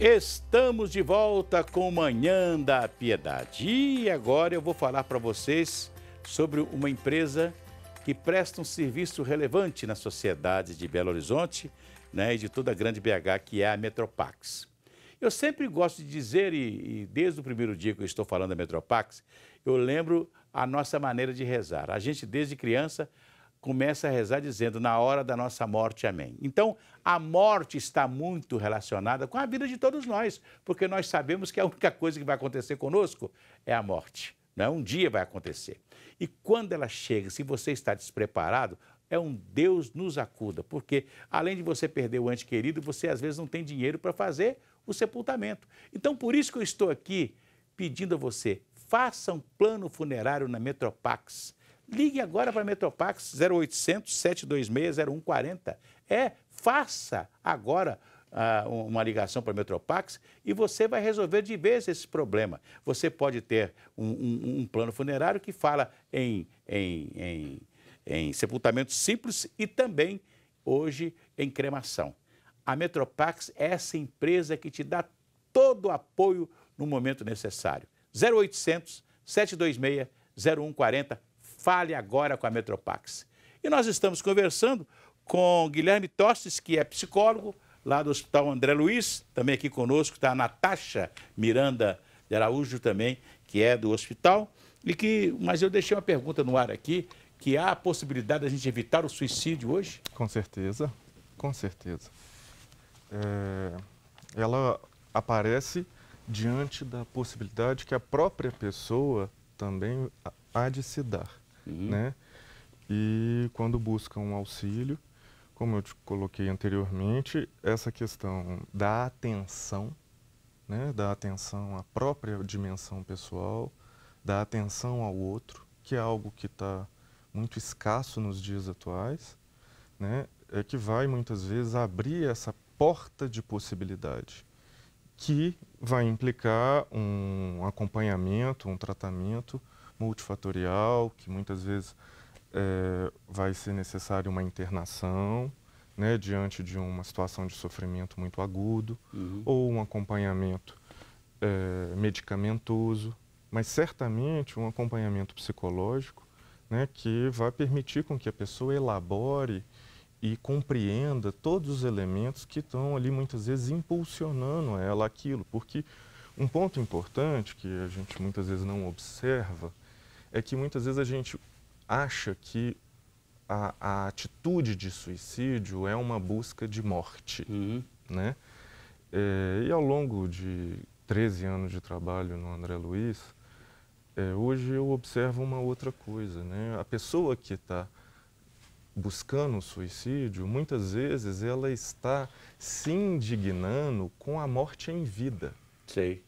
Estamos de volta com Manhã da Piedade. E agora eu vou falar para vocês sobre uma empresa que presta um serviço relevante na sociedade de Belo Horizonte né, e de toda a grande BH, que é a Metropax. Eu sempre gosto de dizer, e, e desde o primeiro dia que eu estou falando da Metropax, eu lembro a nossa maneira de rezar. A gente, desde criança, começa a rezar dizendo: Na hora da nossa morte, amém. Então, a morte está muito relacionada com a vida de todos nós, porque nós sabemos que a única coisa que vai acontecer conosco é a morte. Né? Um dia vai acontecer. E quando ela chega, se você está despreparado, é um Deus nos acuda, porque além de você perder o ente querido, você às vezes não tem dinheiro para fazer o sepultamento. Então, por isso que eu estou aqui pedindo a você, faça um plano funerário na Metropax. Ligue agora para a Metropax 0800 726 0140. É, faça agora uh, uma ligação para a Metropax e você vai resolver de vez esse problema. Você pode ter um, um, um plano funerário que fala em, em, em, em sepultamento simples e também, hoje, em cremação. A Metropax é essa empresa que te dá todo o apoio no momento necessário. 0800 726 0140 Fale agora com a Metropax. E nós estamos conversando com Guilherme Tostes, que é psicólogo lá do Hospital André Luiz, também aqui conosco está a Natasha Miranda de Araújo também, que é do hospital, e que, mas eu deixei uma pergunta no ar aqui, que há a possibilidade da gente evitar o suicídio hoje? Com certeza, com certeza. É, ela aparece diante da possibilidade que a própria pessoa também há de se dar. Uhum. Né? E quando buscam um auxílio, como eu te coloquei anteriormente, essa questão da atenção, né? da atenção à própria dimensão pessoal, da atenção ao outro, que é algo que está muito escasso nos dias atuais, né? é que vai muitas vezes abrir essa porta de possibilidade que vai implicar um acompanhamento, um tratamento multifatorial, que muitas vezes é, vai ser necessário uma internação, né, diante de uma situação de sofrimento muito agudo, uhum. ou um acompanhamento é, medicamentoso, mas certamente um acompanhamento psicológico, né, que vai permitir com que a pessoa elabore e compreenda todos os elementos que estão ali muitas vezes impulsionando ela aquilo, porque um ponto importante que a gente muitas vezes não observa é que muitas vezes a gente acha que a, a atitude de suicídio é uma busca de morte, uhum. né? É, e ao longo de 13 anos de trabalho no André Luiz, é, hoje eu observo uma outra coisa, né? A pessoa que está buscando o suicídio, muitas vezes ela está se indignando com a morte em vida. Sei.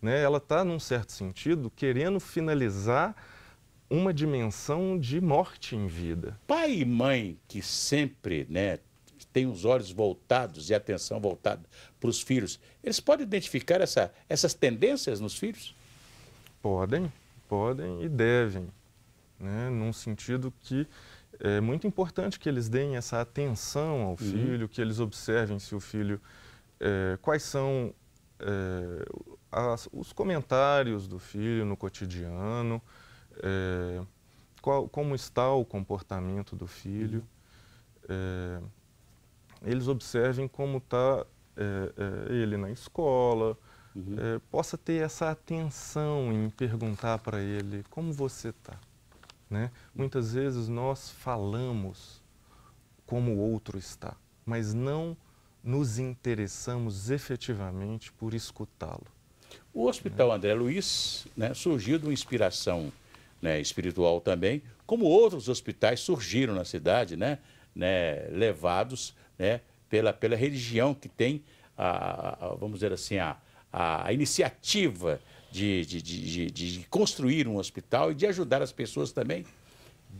Né? Ela está, num certo sentido, querendo finalizar uma dimensão de morte em vida. Pai e mãe que sempre, né, têm os olhos voltados e a atenção voltada para os filhos, eles podem identificar essa, essas tendências nos filhos? Podem, podem e devem, né, num sentido que é muito importante que eles deem essa atenção ao uhum. filho, que eles observem se o filho é, quais são é, as, os comentários do filho no cotidiano, é, qual, como está o comportamento do filho, é, eles observem como está é, é, ele na escola, uhum. É, possa ter essa atenção em perguntar para ele como você está. Né? Muitas vezes nós falamos como o outro está, mas não nos interessamos efetivamente por escutá-lo. O Hospital né? André Luiz né, surgiu de uma inspiração né, espiritual também, como outros hospitais surgiram na cidade, né, né, levados né, pela, pela religião que tem, a, a vamos dizer assim, a, a iniciativa de, de, de, de, construir um hospital e de ajudar as pessoas também.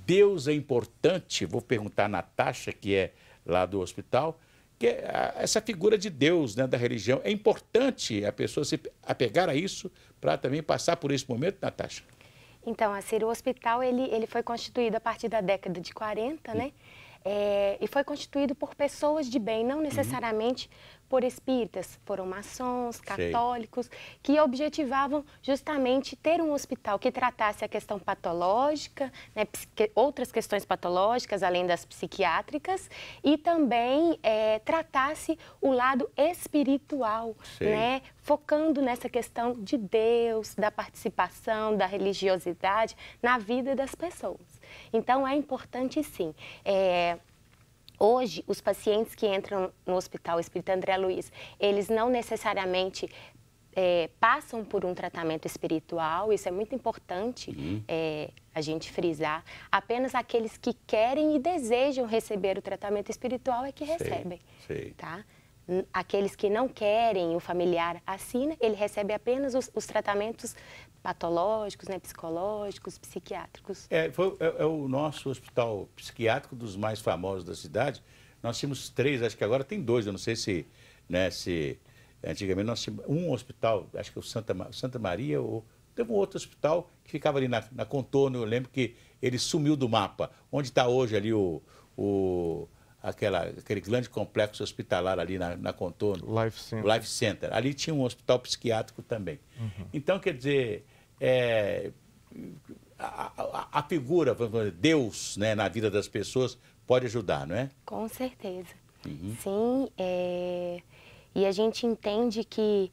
Deus é importante, vou perguntar a Natasha, que é lá do hospital, que é essa figura de Deus né, da religião. É importante a pessoa se apegar a isso para também passar por esse momento, Natasha? Então, a assim, o Hospital ele, ele foi constituído a partir da década de 40, né? é, e foi constituído por pessoas de bem, não uhum. necessariamente uhum. por espíritas. Foram maçons, católicos, Sei. que objetivavam justamente ter um hospital que tratasse a questão patológica, né, outras questões patológicas, além das psiquiátricas, e também é, tratasse o lado espiritual, né, focando nessa questão de Deus, da participação, da religiosidade na vida das pessoas. Então, é importante sim. É... Hoje, os pacientes que entram no Hospital Espírito André Luiz, eles não necessariamente é, passam por um tratamento espiritual, isso é muito importante uhum. é, a gente frisar. Apenas aqueles que querem e desejam receber o tratamento espiritual é que sei, recebem. Sei. Tá? Aqueles que não querem o familiar assina, ele recebe apenas os, os tratamentos patológicos, né, psicológicos, psiquiátricos. É, foi, é, é, o nosso hospital psiquiátrico dos mais famosos da cidade. Nós tínhamos três, acho que agora tem dois, eu não sei se, né, se antigamente nós tínhamos um hospital, acho que é o Santa, Santa Maria ou teve um outro hospital que ficava ali na, na contorno. Eu lembro que ele sumiu do mapa, onde está hoje ali o, o aquela, aquele grande complexo hospitalar ali na, na Contorno. Life Center. Life Center. Ali tinha um hospital psiquiátrico também. Uhum. Então, quer dizer, é, a, a, a, figura, Deus né, na vida das pessoas pode ajudar, não é? Com certeza. Uhum. Sim, é... e a gente entende que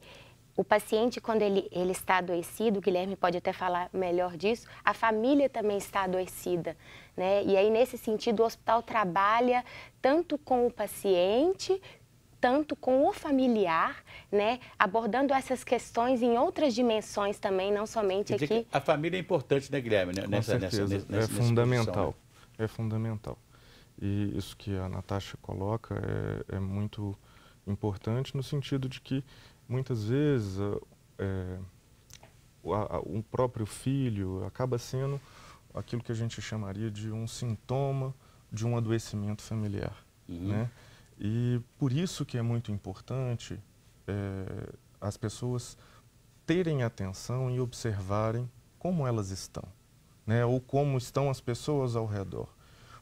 o paciente, quando ele, ele está adoecido, o Guilherme pode até falar melhor disso, a família também está adoecida. Né? E aí, nesse sentido, o hospital trabalha tanto com o paciente tanto com o familiar, né, abordando essas questões em outras dimensões também, não somente aqui. A família é importante, né, Guilherme? Né? Com nessa, certeza. Nessa, é nessa, é fundamental. É fundamental. E isso que a Natasha coloca é, é muito importante no sentido de que muitas vezes é, o próprio filho acaba sendo aquilo que a gente chamaria de um sintoma de um adoecimento familiar, uhum. né? E por isso que é muito importante é, as pessoas terem atenção e observarem como elas estão, né? Ou como estão as pessoas ao redor.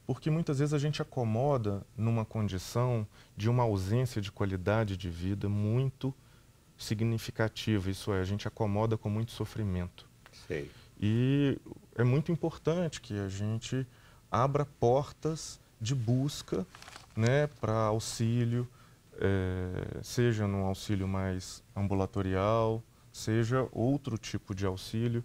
Porque muitas vezes a gente acomoda numa condição de uma ausência de qualidade de vida muito significativa. Isso é, a gente acomoda com muito sofrimento. Sei. E é muito importante que a gente abra portas de busca né, para auxílio, é, seja num auxílio mais ambulatorial, seja outro tipo de auxílio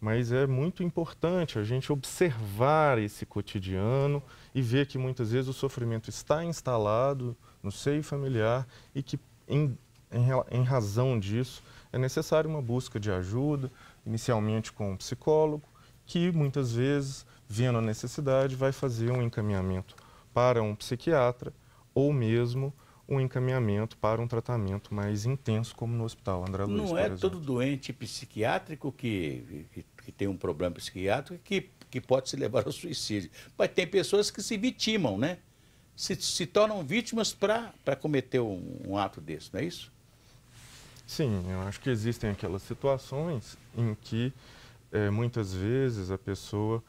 mas é muito importante a gente observar esse cotidiano e ver que muitas vezes o sofrimento está instalado no seio familiar e que, em, em, em razão disso, é necessário uma busca de ajuda, inicialmente com um psicólogo, que muitas vezes, vendo a necessidade, vai fazer um encaminhamento para um psiquiatra ou mesmo um encaminhamento para um tratamento mais intenso, como no hospital André Luiz. Não é exemplo. todo doente psiquiátrico que, que, que, tem um problema psiquiátrico que, que pode se levar ao suicídio. Mas tem pessoas que se vitimam, né? Se, se tornam vítimas para cometer um, um ato desse, não é isso? Sim, eu acho que existem aquelas situações em que é, muitas vezes a pessoa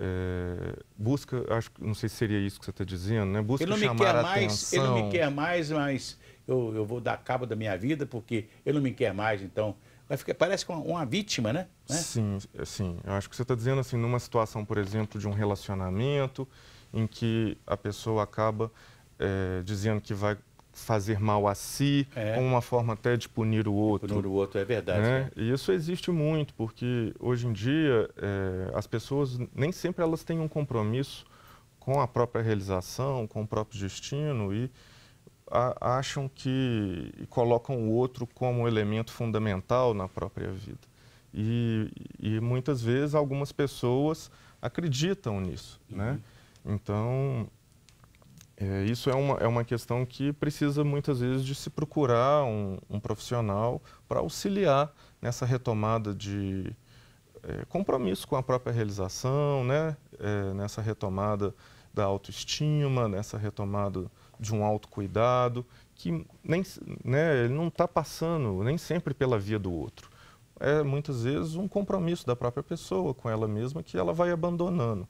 é, busca, acho não sei se seria isso que você está dizendo, né? Busca ele não me chamar quer mais, atenção. Ele não me quer mais, mas eu, eu vou dar cabo da minha vida porque ele não me quer mais, então. Ficar, parece uma, uma vítima, né? né? Sim, sim. Eu acho que você está dizendo assim, numa situação, por exemplo, de um relacionamento em que a pessoa acaba é, dizendo que vai fazer mal a si, é. como uma forma até de punir o outro. Punir o outro, é verdade. Né? né? E isso existe muito, porque hoje em dia é, as pessoas, nem sempre elas têm um compromisso com a própria realização, com o próprio destino e a, acham que e colocam o outro como elemento fundamental na própria vida. E, e muitas vezes algumas pessoas acreditam nisso, né? uhum. né? Então, é, isso é uma, é uma questão que precisa muitas vezes de se procurar um, um profissional para auxiliar nessa retomada de é, compromisso com a própria realização, né? É, nessa retomada da autoestima, nessa retomada de um autocuidado, que nem, né, ele não está passando nem sempre pela via do outro. É muitas vezes um compromisso da própria pessoa com ela mesma que ela vai abandonando.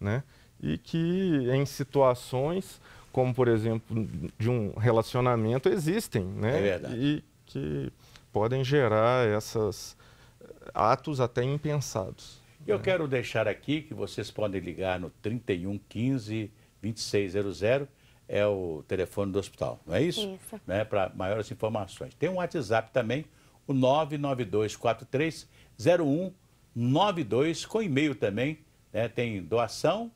Né? e que em situações como por exemplo de um relacionamento existem, né? É verdade. E que podem gerar esses eh, atos até impensados. Eu né? quero deixar aqui que vocês podem ligar no 3115 2600 é o telefone do hospital, não é isso? Isso. Né, Para maiores informações. Tem um WhatsApp também, o 992430192 com e-mail também, né, tem doação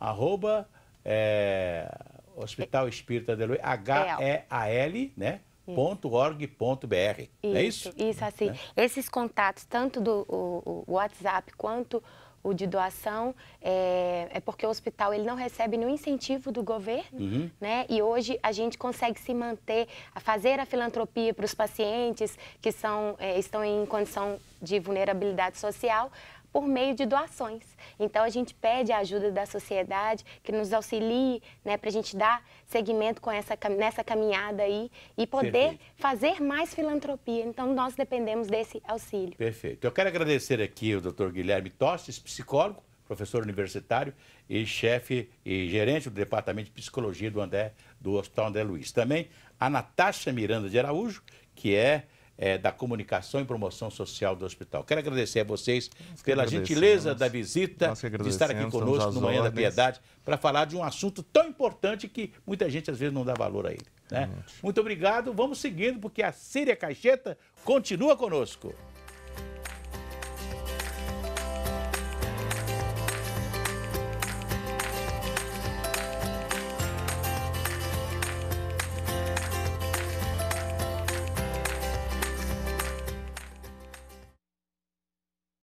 arroba é, Hospital Espírita de Luiz, H-E-A-L, né? .org.br. É isso? Isso, assim. É. Esses contatos, tanto do o, o WhatsApp quanto o de doação é, é, porque o hospital ele não recebe nenhum incentivo do governo, uhum. né? E hoje a gente consegue se manter, a fazer a filantropia para os pacientes que são, é, estão em condição de vulnerabilidade social, por meio de doações. Então a gente pede a ajuda da sociedade que nos auxilie, né, para a gente dar seguimento com essa nessa caminhada aí e poder Perfeito. fazer mais filantropia. Então nós dependemos desse auxílio. Perfeito. Eu quero agradecer aqui o Dr. Guilherme Tostes, psicólogo, professor universitário e chefe e gerente do departamento de psicologia do André do Hospital André Luiz. Também a Natasha Miranda de Araújo, que é é, da Comunicação e Promoção Social do Hospital. Quero agradecer a vocês pela gentileza da visita, de estar aqui conosco no Manhã da Piedade, para falar de um assunto tão importante que muita gente às vezes não dá valor a ele. Né? Muito obrigado, vamos seguindo, porque a Síria Caixeta continua conosco.